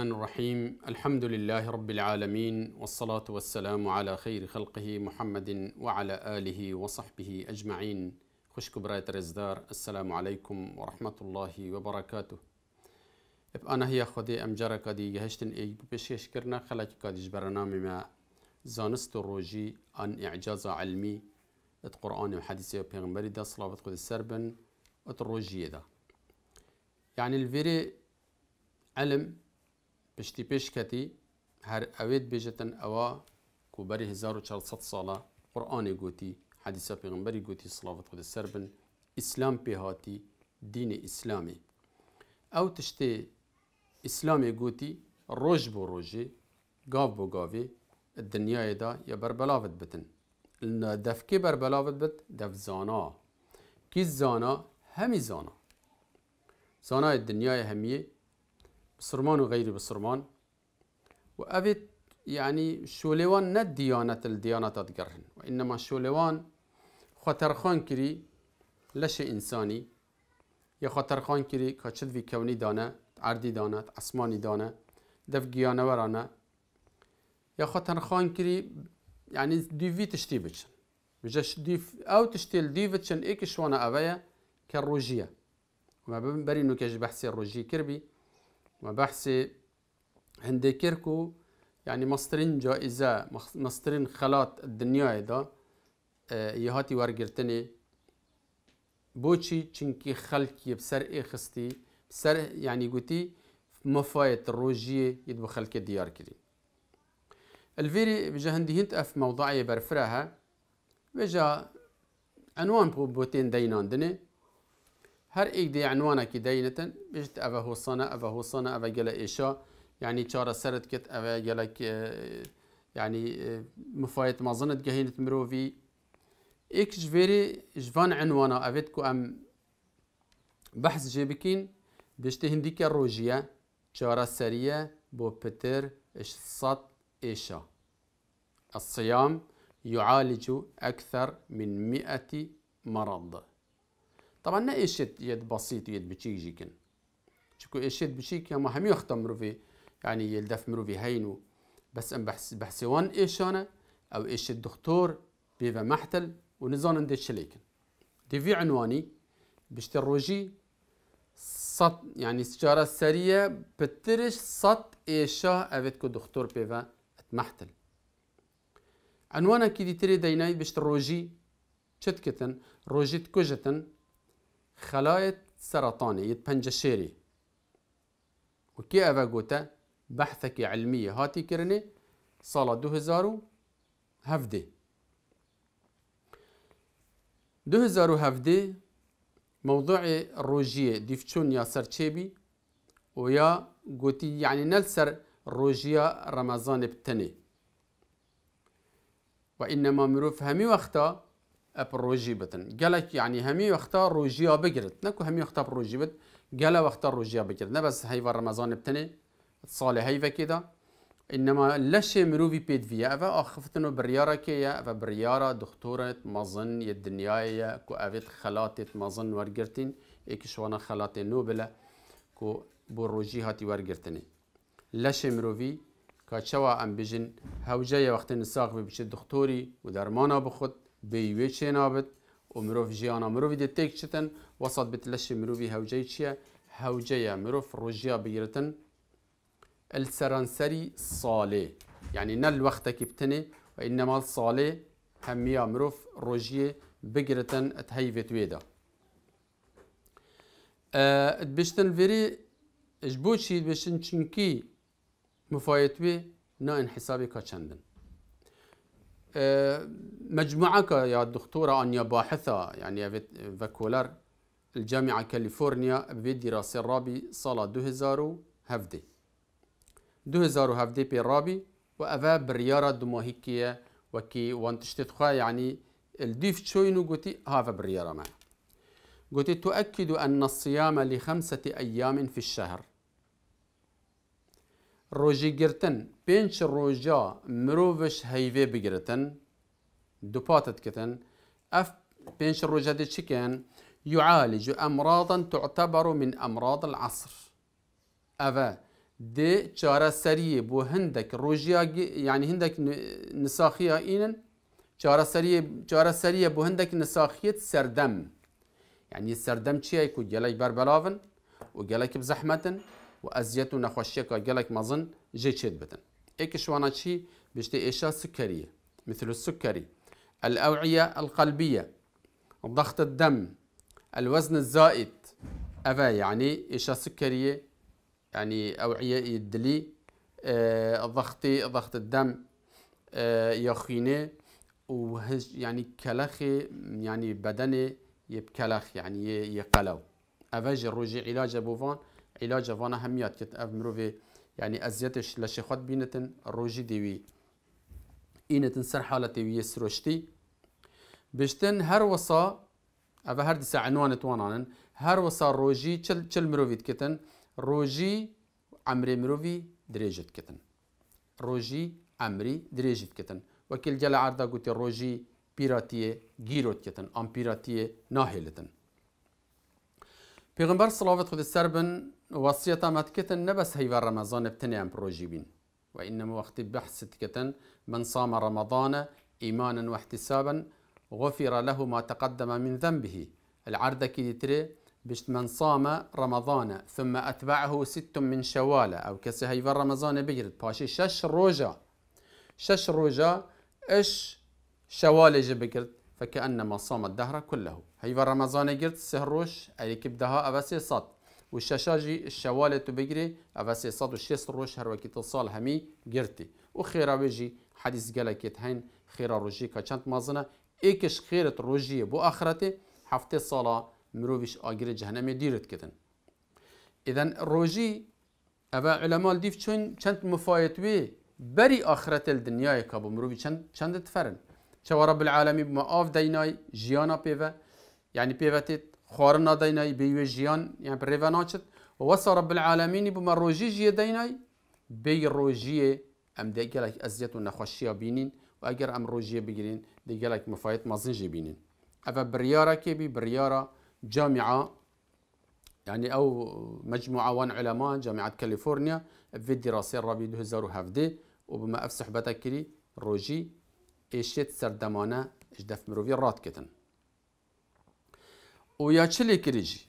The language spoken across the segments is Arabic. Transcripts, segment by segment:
الرحمن الرحيم الحمد لله رب العالمين والصلاة والسلام على خير خلقه محمد وعلى آله وصحبه أجمعين خشك برايت رزدار السلام عليكم ورحمة الله وبركاته أنا هي خدي أمجارة كدي جهشتن اي بشيش كرنا خلاك كديش برنامج ما زانست الروجي ان إعجاز علمي القرآن وحديثي وبيغمبري دا صلاة قد السربن الروجي دا يعني الفيري علم پشتی پیشکتی کەتی اوید کوبری هزار و کوبەری 1400 ساله قرآن گوتی حدیثا پیغمبری گوتی صلوات خود سر بن پی پێهاتی دین اسلامی. او تشتێ اسلام گوتی ڕۆژ بۆ ڕۆژێ گاو بۆ دنیای دا یا بربلاوت بتن دەفکی بربلاوت بت زانا کی زانا هەمی زانا زانای دنیای همیه. بالصرمان وغيري بسرمان وأبت يعني شولوان ند ديانة الديانة تدقرهن وإنما شولوان خطرخان كري لش إنساني يا خطرخان كري كشد في كوني دانة عردي دانة عصماني دانة دف جيانة ورانة يا خطرخان كري يعني ديفي تشتي بتشن بجاش ديف أو تشتي ديف تشن إيك شوانا أبايا كالروجية وما بين بري نو كاش الروجي كربي ما هندي كيركو يعني مصرين جائزة مصرين خلاط الدنيا إذا آه، يهاتي ورقرتني بوشي چنكي خلقي بسرقي خستي بسر يعني قوتي مفايت الروجية يدبو خلق ديار كري الفيري بجا هندي هنت أف موضعي برفراها بجا عنوان بوتين دينان دني هر ایک دی عنوانا که دینتن بجت اوه حسانه اوه حسانه اوه گل ایشا يعني چارا سرت کت اوه گل يعني مفایت مازنت گهینت مروفی ایک جویری جوان عنوانا اوید کو ام بحث جيبكين بشتي که الروجية چارا سریه بو اش اشصد ایشا الصيام يعالج أكثر من مئة مرض طبعا نه اشت يد بسيط يد بچيك جيكن شكو اشت بچيك يما همي يختم مروفي يعني يلدف مروفي هينو بس ام بحس بحسوان ايشانا او ايش الدكتور بيفا محتل ونزان اندي شليكن دي في عنواني بشتروجي صد يعني سجارة سرية بترش صد ايشا افتكو اه دكتور بيفا اتمحتل عنوانا كي دي تري ديناي بشتروجي شتكتن روجيت كوجتن خلايا سرطانية بنجشيري وكي أبا قوتا بحثك علمية هاتي كرني صالة دو هزارو هفدي دو هزارو هفدي موضوع روجية ديفتشون يا سرچيبي ويا قوتي يعني نلسر روجية رمضان بتني وإنما مروف همي وقتا ابر روجي بتن قالك يعني همي وقتا روجيا بگرت نكو همي وقتا بروجي بت قالا واختار روجيا بگرت نبس هاي هيفا رمضان بتني صال هاي كده انما لش مروفي بيد فيا افا اخفتنو بريارا كيا افا بريارا دكتورة مظن يدنيايا كو افيت خلاتت مظن ورگرتين ايك شوانا خلات نوبلة كو بروجي هاتي ورگرتني لش مروفي كاتشوا ام بيجن هوجايا وقت نساق بيشي دكتوري ودرمانا بخد بیوی چه نابد و مروف جیانا مروفی دی تیک چتن وسط بتلش مروفی هوجه چیه هوجه مروف رجیا بگیرتن السرانسري صالي يعني نل وقت و وإنما الصالي هميا مروف رجيه بگرتن اتهيفت ات بشتن فيري اجبوشي بشتن چنكي مفايتوي نا حسابي كاچندن آه، مجموعك يا دكتورة أن باحثة يعني فكولر الجامعة كاليفورنيا في دراسة رابي صلاة دوهزارو هفدي بي رابي وأفا بريارة دموهيكية وكي وانتشتت خوا يعني الديف تشوينو قوتي هافا بريارة معي قوتي تؤكد أن الصيام لخمسة أيام في الشهر روجي گرتن پێنج روجا مرۆڤش هەیوێ بگرتن دوپاتت کتن اف پێنج روجا دی چکن يعالج أمراضا تعتبر من أمراض العصر أفا دي چارە سەریە بو هندك ڕۆژیا یعنی هەندێک نساخیا ئینن چارە سەریە بو هەندێک نساخیت سردم یعنی سردم چیە و گەلێک بربەلاون و گەلێکی بزەحمەتن و ازیت و نخوشی که گلک مزن جه چید بدن شوانا چی بشتی ایشا سکریه مثل السكري الأوعية القلبية ضغط الدم الوزن الزائد أفا يعني إيشا سكرية يعني أوعية يدلي آه ضغطي ضغط الدم آه يخيني وهج يعني كلخي يعني بدني يبكلخ يعني يقلو أفاج الرجع علاج بوفان علاج وانا همیاد کت اف مروفی یعنی ازیتش لشی خود بینتن روژی دیوی اینتن سر حالتی وی سروشتی بشتن هر وصا اف هر دیسا عنوان توانانن هر وصا روژی چل, چل مروفیت کتن روژی عمری مروفی دريجت كتن روجي عمري دريجت كتن وكل جل عرضا قلت روجي پیراتیه جيروت کتن ام بيراتيه ناهلتن پیغمبر صلوات خود سربن وصيتا مەتکتن نبس هيفا رمضان بتنیان بروجي بين وإنما وقت بحث بحثتكتن من صام رمضان إيمانا واحتسابا غفر له ما تقدم من ذنبه العرض كيتري بشت من صام رمضان ثم أتبعه ست من شوال أو كسي هيفر رمضان بجرد باشي شش روجا شش روجا إش شوال جبكرت فكأنما صام الدهر كله هيفر رمضان جرد سهروش أي كبدها أبسي صد والشاشة الشوالة الشوالت بجري أفاسي صادو الشيس روش هروكي تصال همي جرتي وخيرا بيجي حديث قالك هين خيرا روجي كاشانت مازنا إيكش خيرة روجي بو آخرتي حفتي صالة مروفيش آجري جهنم ديرت كتن إذن روجي أبا علماء ديف چون چند مفايت بي بري آخرت الدنيا كابو مروفي چند چند تفرن چوا رب العالمين بما آف ديناي جيانا بيوه يعني تيت خوارنا ديناي بيوي جيان يعني بريفا ناچت ووصى رب العالمين بما روجي جي ديناي بي روجي ام ديگلك ازيت ونخوشيا بينين واجر ام روجي بگيرين ديگلك مفايت جي بينين افا بريارة كيبي بريارا جامعة يعني او مجموعة وان علماء جامعة كاليفورنيا في دراسة رابي 2017 وبما افسح صحبتك كري روجي اشيت سردمانا اجدف مروفي رات كتن ويا تشلي كريجي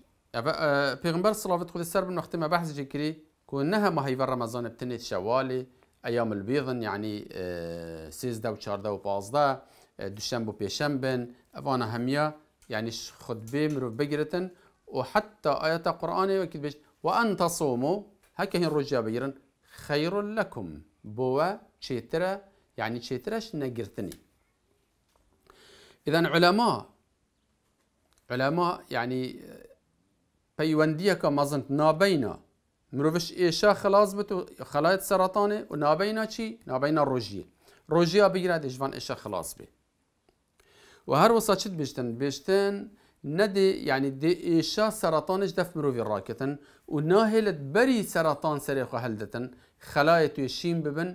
بيغمبر آه، صلاة خذ السر من وقت ما بحث جكري كونها ما هي رمضان بتنيت شوالي ايام البيضن يعني أه سيزدا وشاردا وبازدا آه، دوشنب وبيشنبن افانا هميا يعني خطبه مروف بجرتن وحتى آيات القرآن وكيد بيش وأن تصوموا هكا هين رجع بيرن خير لكم بوا تشيترا يعني تشيتراش نجرتني إذا علماء علماء يعني پەیوەندیەکە مەزند نابينا مرۆڤش ايشا خلاص بتو و سرطانه ونابينا و نابينا روجيه روجيه ڕۆژیە ڕۆژیا ايشا خلاص به وهر هەر وەسا بيشتن بشتن بێشتن نەدێ یعنی دێ ئێشا دف دەف مرۆڤی ڕاکەتن بري سرطان بەری هلدتن خلايا تويشين ببن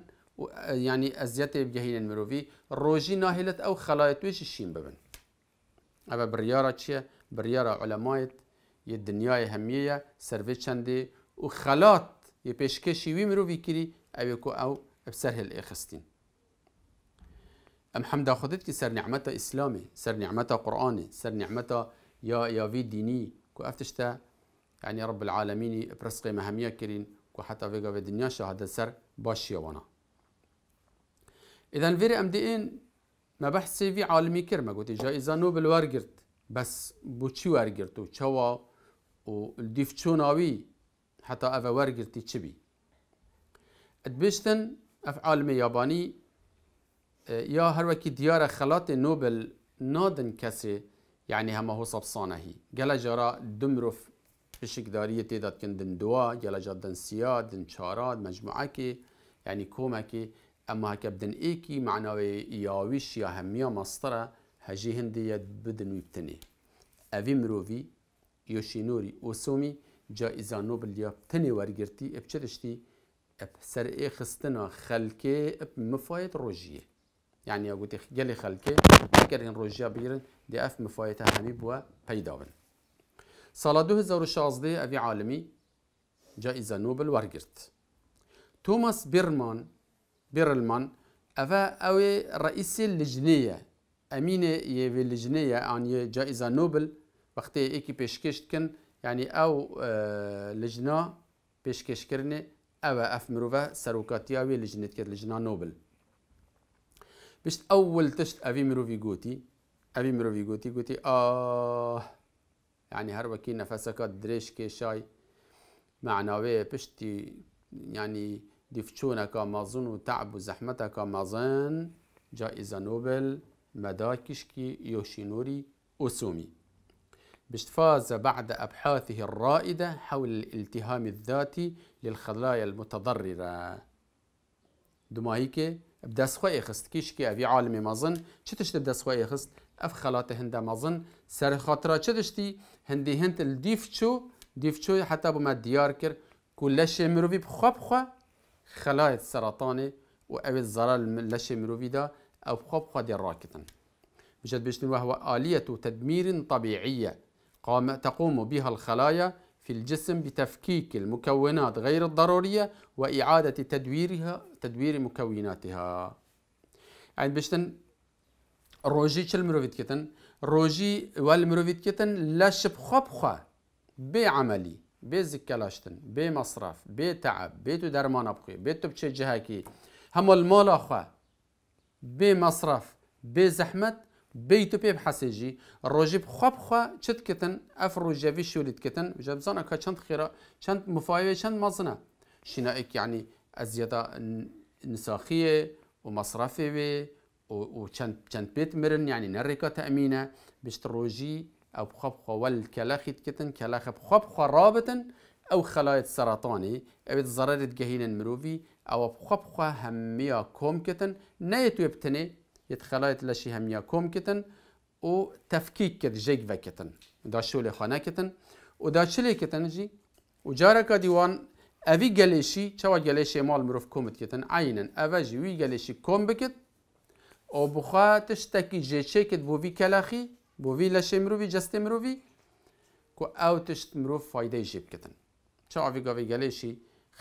يعني یعنی بجهين بگەهینن روجي ڕۆژی او خلايا تويش الشين ببن اما چیه؟ چيه؟ علمایت یه دنیای همیه سروی چنده و خلات یه پیشکشی وی مرو ویکری او کو او بسر هل اخستین ام حمده خودت که سر نعمت اسلامی سر نعمت قرآنی سر نعمت یا یا وی دینی که افتشتا یعنی يعني رب العالمين برسقي مهمية کرین که حتى ویگا في دنیا شهادة سر باشی وانا اذن ویر أم دین ما بحثي في عالمي کرد ما قلت جائزة نوبل ورگرد بس بو چی ورگرد و چوا و دیفچوناوی حتی اوه ورگردی ادبشتن اف عالمي ياباني يا هر وکی دیار خلات نوبل نادن كسي يعني هما هو صبصانه هی گل جرا دمروف پشکداری تعداد کندن دوا قال جا دن سیا دن چارا مجموعه كي يعني كومكي اما هكا بدن ايكي معناوي ياويش يا هميا مصطرة هجي هندية بدن ويبتني اوي مروفي يوشينوري اوسومي جائزة نوبل يا بتني ورگرتي ابچرشتي اب سر اي خستنا خلكي اب مفايت روجيه يعني اقول تخ جلي خلكي كرين روجيا بيرن دي اف مفايتها همي بوا بيداون سال 2016 اوي عالمي جائزة نوبل ورگرت توماس بيرمان بيرلمان أفا أوي رئيس اللجنة أمينة يفي اللجنة عن يعني جائزة نوبل وقت إيكي بيشكشت كن يعني أو آه، لجنة بيشكش كرنة أو أفمروفا سروكاتيا وي لجنة كر لجنة نوبل بشت أول تشت أفي مروفي قوتي أفي مروفي قوتي قوتي آه يعني وكي نفسك دريش شاي معناوي بشتي يعني دیفچونکا مازن و تعب و زحمتکا مازن جائزة نوبل مداكشكي يوشينوري أوسومي فاز بعد أبحاثه الرائدة حول الالتهام الذاتي للخلايا المتضررة دوما هيك بدس خوي خست كيشكي أبي عالمي مازن چتشت بدس خوي خست أف خلات هندا مازن سر خاطرة چتشتي هندي هند الديفتشو ديفتشو حتى بما ديار كر كلش مروفي بخوا بخوا خلايا السرطاني او الزرار لشي مروفيدا أو خب خد راكتن مجد بيشتن وهو آلية تدمير طبيعية قام تقوم بها الخلايا في الجسم بتفكيك المكونات غير الضرورية وإعادة تدويرها تدوير مكوناتها يعني بيشتن روجي چل مروفيد كتن روجي والمروفيد كتن لشب خبخة بعملي بزكلاشتن بمصرف بتعب بيتو درمان بخوي بيتو بچه جهاكي هم المال أخوا بمصرف بزحمت بيتو بيب حسيجي روجي بخوا خا چت كتن اف روجي شولت كتن جبزانا كا چند خيرا چند مفايوه چند مزنا شنائك يعني أزيادة نساخية ومصرفي و وشند چند بيت مرن يعني نركة تأمينة بشت روجي او خو والكلاخت كتن كلاخ خو رابطن او خلايا سرطاني او ضررت جهين المروفي او خو هميا كوم كتن نيت وبتني يتخلايا لشي هميا كوم كتن و تفكيك كت جيك فكتن دا شولي خانه كتن و دا شلي كتن جي و جاركا ديوان اوي جليشي چوا جليشي مال مروف كومت كتن عينا اوجي وي جليشي كوم بكت او بخا تشتكي جيشي كت بوفي كلاخي بو وی لشه مرۆڤی جسته مرۆڤی کو او تشت مروف فایده جیب کتن چه آوی گاوی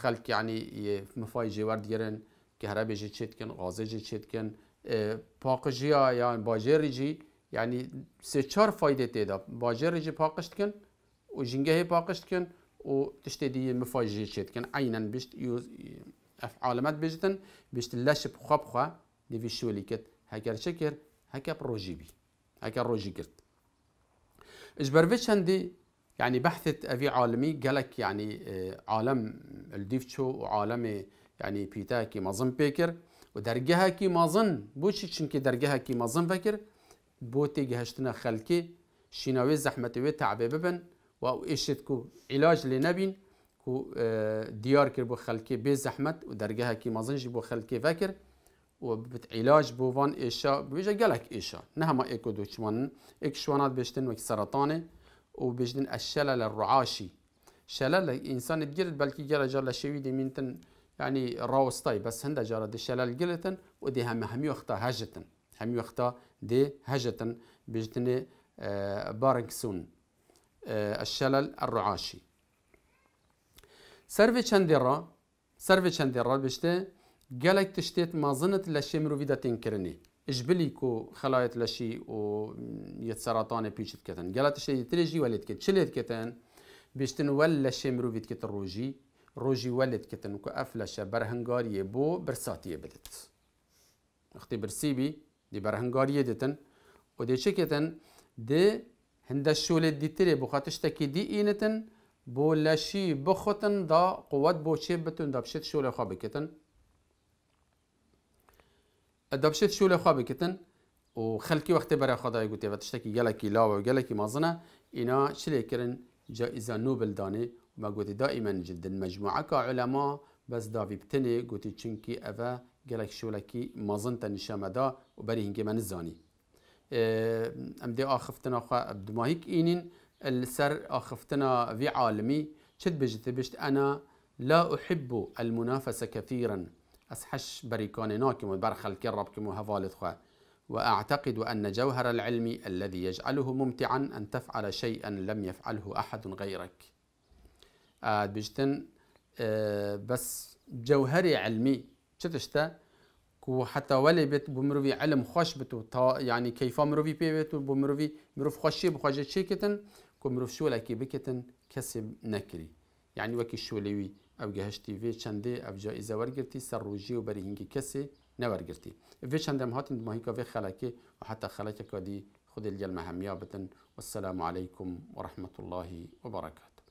خلک یعنی یه مفای جیور دیرن که هره جێوار دیێرن کە هەرابێژی چێتکن غازێژی چێتکن اه، پاقژیا یان باژێریجی یعنی سه چار فایده تیدا باجر جی باژێریجی کن و جنگه ژینگەهی کن و تشت دیه مفای جی ژێ کن اینن بشت ئەفعالەت بجتن بشت لەش بخوا بخوا دیوی شولی هکر چکر هکر هەکە ڕۆژیبی اگر روجی گرت اجبرفيتش عندي يعني بحثت افي عالمي قالك يعني اه، عالم الديفتشو وعالم يعني بيتا مظن مازن بيكر ودرجها كي مظن بوش چونكي درجها كي مظن فكر بوتي جهشتنا خلكي شيناوي زحمتي وي تعبي ببن و علاج لنبين كو اه، ديار كربو خلكي بي زحمت ودرجها كي مازن جيبو خلكي فكر وبتعلاج بوفان ايشا بيجا قالك ايشا نهما ايكو دوشمان ايك شوانات بيشتن وك سرطاني وبيجدن الشلل الرعاشي شلل انسان تجرد بلكي جرى جرى شوي دي منتن يعني راوستاي بس هندا جرى دي شلل جلتن ودي هم هميو وقتا هجتن هميو وقتا دي هجتن بيجدن آه بارنكسون آه، الشلل الرعاشي سرفي چندرا سرفي چندرا بيجدن جالك تشتيت ما ظنت لشي مروفيدا تنكرني اجبليكو خلايت لشي و يتسرطاني بيشت كتن جالك تشتيت تريجي ولد كتن شليت كتن بيشتن ول لشي مروفيد كتن روجي روجي ولد كتن كو افلشة برهنگارية بو برساتية بدت اختي برسيبي دي برهنگارية دتن و دي شكتن دي هند الشولد دي تري بو خاتشتكي دي اينتن بو لشي بخوتن دا قوات بو شبتن دا بشت شولي خابكتن دبشت شو لخوا بکتن و خلکی وقت برای خدای گوته و تشتکی گلکی لاو و گلکی مازنه اینا شلی کرن جایزه نوبل دانه و گوته دائما جدا مجموعه که علما بس داوی بتنه گوته چونکی اوه گلک شولکی مازن تنشامه دا و بری هنگی من زانی آه، ام دي اخفتنا خا بدماهيك اينين السر اخفتنا في عالمي شد بجت بجت انا لا احب المنافسه كثيرا از حش بريكانناكم وبرخ الكربكم وهفالتخوا وأعتقد أن جوهر العلم الذي يجعله ممتعا أن تفعل شيئا لم يفعله أحد غيرك قاعد آه، بجتن أه بس جوهري علمي شتشتا كو حتى ولي بت بمروي علم خوش بتو تا يعني كيفا مروي بي بت بمروي مروف خوشي بخوجه چيكتن كو مروف شو لكي بكتن كسب نكري يعني وكي شو او گهشتی وی چنده چەندێ جایزه ورگرتی سر سەرڕۆژی و هنگی کسی نورگرتی وی چنده وێ چەندەم که وی خلاکی و حتا خەلەکێکا دی خودی لەگەل مەهەمیا بتن علیکم و رحمت الله و برکاته